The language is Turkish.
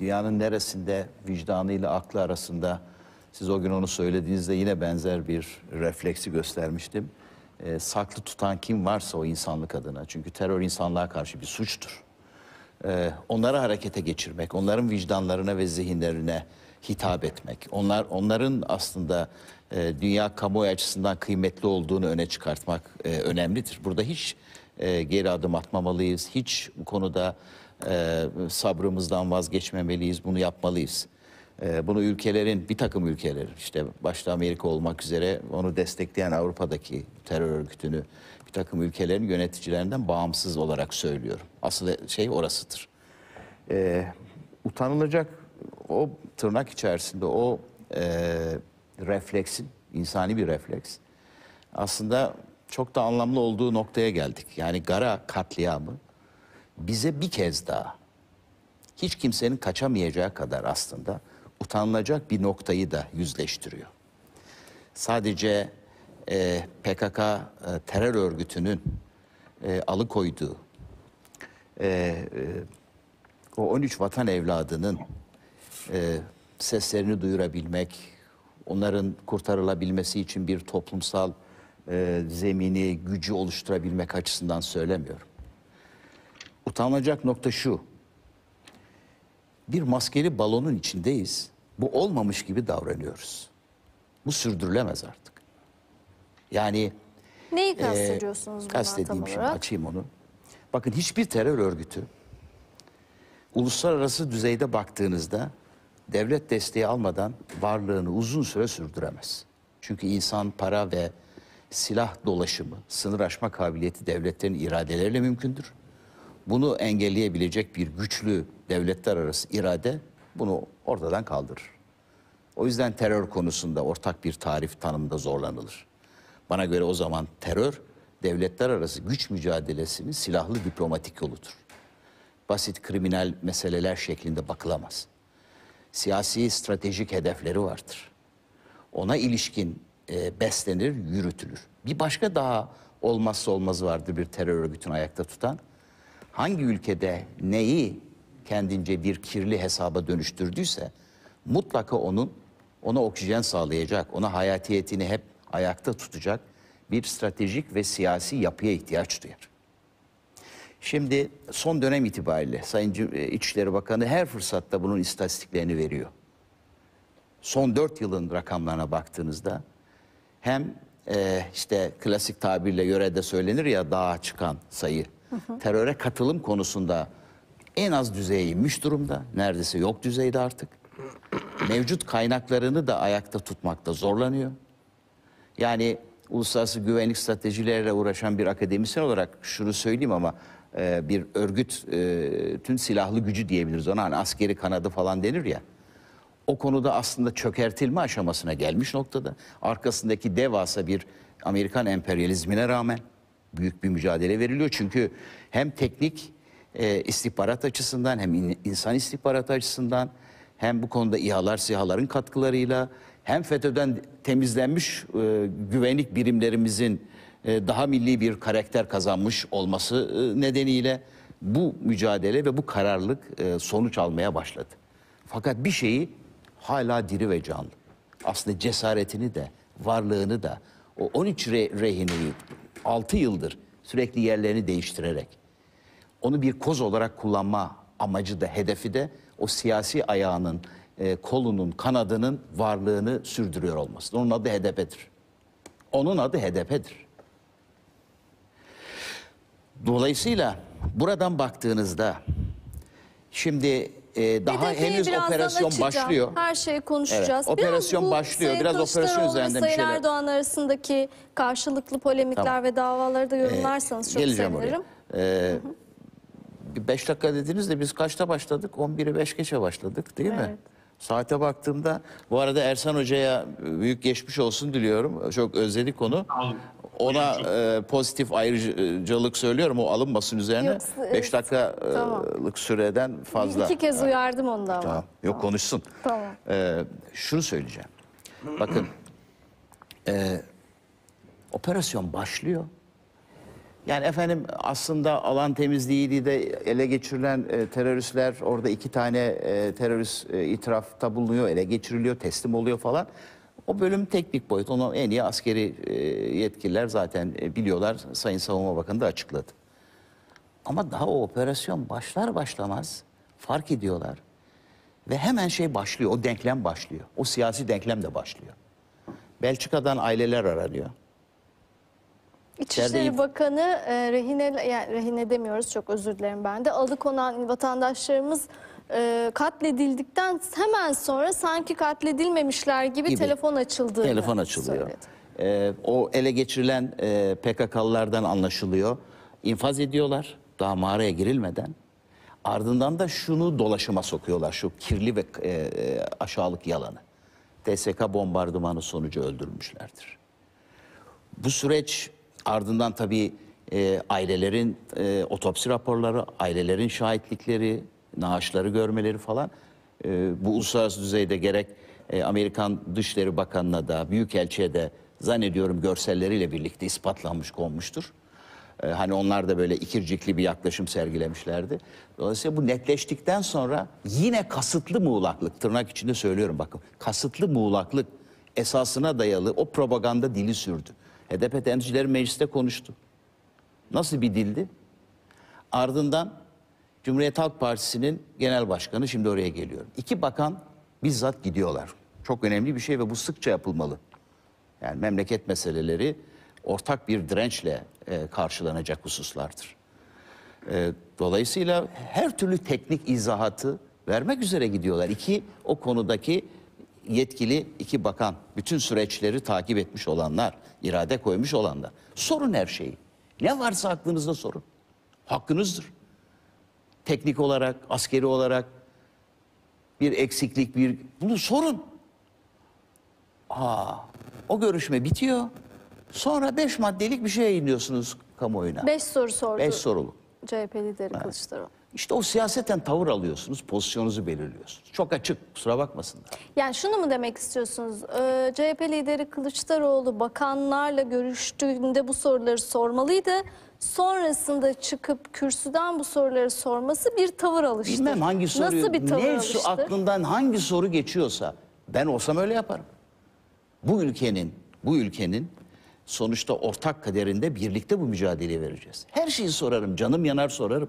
Dünyanın neresinde vicdanıyla aklı arasında siz o gün onu söylediğinizde yine benzer bir refleksi göstermiştim. E, saklı tutan kim varsa o insanlık adına. Çünkü terör insanlığa karşı bir suçtur. E, onları harekete geçirmek, onların vicdanlarına ve zihinlerine hitap etmek. Onlar onların aslında e, dünya kamuoyu açısından kıymetli olduğunu öne çıkartmak e, önemlidir. Burada hiç e, geri adım atmamalıyız. Hiç bu konuda e, sabrımızdan vazgeçmemeliyiz, bunu yapmalıyız. E, bunu ülkelerin, bir takım ülkeler, işte başta Amerika olmak üzere onu destekleyen Avrupa'daki terör örgütünü bir takım ülkelerin yöneticilerinden bağımsız olarak söylüyorum. Asıl şey orasıdır. E, utanılacak o tırnak içerisinde o e, refleksin, insani bir refleks aslında çok da anlamlı olduğu noktaya geldik. Yani Gara katliamı bize bir kez daha hiç kimsenin kaçamayacağı kadar aslında utanılacak bir noktayı da yüzleştiriyor. Sadece e, PKK e, terör örgütünün e, alıkoyduğu e, e, o 13 vatan evladının e, seslerini duyurabilmek, onların kurtarılabilmesi için bir toplumsal e, zemini, gücü oluşturabilmek açısından söylemiyorum. Utanılacak nokta şu. Bir maskeli balonun içindeyiz. Bu olmamış gibi davranıyoruz. Bu sürdürülemez artık. Yani neyi e, kastediyorsunuz e, Kastediğim şimdi açayım onu. Bakın hiçbir terör örgütü uluslararası düzeyde baktığınızda devlet desteği almadan varlığını uzun süre sürdüremez. Çünkü insan, para ve silah dolaşımı, sınır aşma kabiliyeti devletlerin iradeleriyle mümkündür. Bunu engelleyebilecek bir güçlü devletler arası irade bunu ortadan kaldırır. O yüzden terör konusunda ortak bir tarif tanımda zorlanılır. Bana göre o zaman terör devletler arası güç mücadelesinin silahlı diplomatik yoludur. Basit kriminal meseleler şeklinde bakılamaz. Siyasi stratejik hedefleri vardır. Ona ilişkin e, beslenir, yürütülür. Bir başka daha olmazsa olmazı vardır bir terör örgütünü ayakta tutan hangi ülkede neyi kendince bir kirli hesaba dönüştürdüyse mutlaka onun ona oksijen sağlayacak, ona hayatiyetini hep ayakta tutacak bir stratejik ve siyasi yapıya ihtiyaç duyar. Şimdi son dönem itibariyle Sayın e, İçişleri Bakanı her fırsatta bunun istatistiklerini veriyor. Son dört yılın rakamlarına baktığınızda hem e, işte klasik tabirle yörede söylenir ya dağa çıkan sayı teröre katılım konusunda en az düzeye inmiş durumda. Neredeyse yok düzeyde artık. Mevcut kaynaklarını da ayakta tutmakta zorlanıyor. Yani uluslararası güvenlik stratejileriyle uğraşan bir akademisyen olarak şunu söyleyeyim ama e, bir örgüt e, tüm silahlı gücü diyebiliriz ona hani askeri kanadı falan denir ya. O konuda aslında çökertilme aşamasına gelmiş noktada. Arkasındaki devasa bir Amerikan emperyalizmine rağmen büyük bir mücadele veriliyor. Çünkü hem teknik e, istihbarat açısından hem in, insan istihbarat açısından hem bu konuda İHA'lar, SİHA'ların katkılarıyla hem FETÖ'den temizlenmiş e, güvenlik birimlerimizin e, daha milli bir karakter kazanmış olması e, nedeniyle bu mücadele ve bu kararlılık e, sonuç almaya başladı. Fakat bir şeyi hala diri ve canlı. Aslında cesaretini de, varlığını da, o 13 re rehineyi 6 yıldır sürekli yerlerini değiştirerek onu bir koz olarak kullanma amacı da hedefi de o siyasi ayağının e, kolunun kanadının varlığını sürdürüyor olması. Onun adı HDP'dir. Onun adı HDP'dir. Dolayısıyla buradan baktığınızda şimdi e, daha Hedefi henüz operasyon açacağım. başlıyor. Her şeyi konuşacağız. Evet, operasyon biraz başlıyor. Sayın Biraz operasyon Kılıçdaroğlu ve üzerinden bir şeyler- Erdoğan arasındaki karşılıklı polemikler Tamam. ve davaları da ee, yorumlarsanız çok Geleceğim sevinirim. oraya. Ee, beş dakika dediniz de biz kaçta başladık? 11'i 5 geçe başladık değil mi? Evet. Saate baktığımda bu arada Ersan Hoca'ya büyük geçmiş olsun diliyorum. Çok özledik onu. Sağ ona e, pozitif ayrıcalık söylüyorum. O alınmasın üzerine. Yok, 5 dakikalık e, tamam. süreden fazla. İki kez uyardım onu da ama. Tamam. Yok tamam. konuşsun. Tamam. E, şunu söyleyeceğim. Bakın. E, operasyon başlıyor. Yani efendim aslında alan temizliğiydi de ele geçirilen e, teröristler orada iki tane e, terörist e, itirafta bulunuyor, ele geçiriliyor, teslim oluyor falan. O bölüm tek bir boyut. Onu en iyi askeri e, yetkililer zaten e, biliyorlar. Sayın Savunma Bakanı da açıkladı. Ama daha o operasyon başlar başlamaz fark ediyorlar. Ve hemen şey başlıyor, o denklem başlıyor. O siyasi denklem de başlıyor. Belçika'dan aileler aranıyor. İçişleri İçeride... Bakanı e, rehine, yani rehine demiyoruz çok özür dilerim ben de alıkonan vatandaşlarımız e, katledildikten hemen sonra sanki katledilmemişler gibi, Gibi. telefon açıldı. Telefon açılıyor. Ee, o ele geçirilen e, PKK'lılardan anlaşılıyor. İnfaz ediyorlar daha mağaraya girilmeden. Ardından da şunu dolaşıma sokuyorlar şu kirli ve e, e aşağılık yalanı. TSK bombardımanı sonucu öldürmüşlerdir. Bu süreç ardından tabii e, ailelerin e, otopsi raporları, ailelerin şahitlikleri, naaşları görmeleri falan e, bu uluslararası düzeyde gerek e, Amerikan Dışişleri Bakanı'na da Büyükelçi'ye de zannediyorum görselleriyle birlikte ispatlanmış olmuştur. E, ee, hani onlar da böyle ikircikli bir yaklaşım sergilemişlerdi. Dolayısıyla bu netleştikten sonra yine kasıtlı muğlaklık tırnak içinde söylüyorum bakın kasıtlı muğlaklık esasına dayalı o propaganda dili sürdü. HDP temsilcileri mecliste konuştu. Nasıl bir dildi? Ardından Cumhuriyet Halk Partisi'nin genel başkanı şimdi oraya geliyorum. İki bakan bizzat gidiyorlar. Çok önemli bir şey ve bu sıkça yapılmalı. Yani memleket meseleleri ortak bir dirençle e, karşılanacak hususlardır. E, dolayısıyla her türlü teknik izahatı vermek üzere gidiyorlar. İki o konudaki yetkili iki bakan, bütün süreçleri takip etmiş olanlar, irade koymuş olanlar. Sorun her şeyi. Ne varsa aklınızda sorun. Hakkınızdır teknik olarak, askeri olarak bir eksiklik, bir bunu sorun. Aa, o görüşme bitiyor. Sonra beş maddelik bir şey yayınlıyorsunuz kamuoyuna. Beş soru sordu. Beş sorulu. CHP lideri evet. Kılıçdaroğlu. İşte o siyaseten tavır alıyorsunuz, pozisyonunuzu belirliyorsunuz. Çok açık, kusura bakmasınlar. Yani şunu mu demek istiyorsunuz? Ee, CHP lideri Kılıçdaroğlu bakanlarla görüştüğünde bu soruları sormalıydı. Sonrasında çıkıp kürsüden bu soruları sorması bir tavır alıştı. Bilmem hangi soruyu, Nasıl bir tavır ne alıştı? aklından hangi soru geçiyorsa ben olsam öyle yaparım. Bu ülkenin, bu ülkenin sonuçta ortak kaderinde birlikte bu mücadeleyi vereceğiz. Her şeyi sorarım, canım yanar sorarım.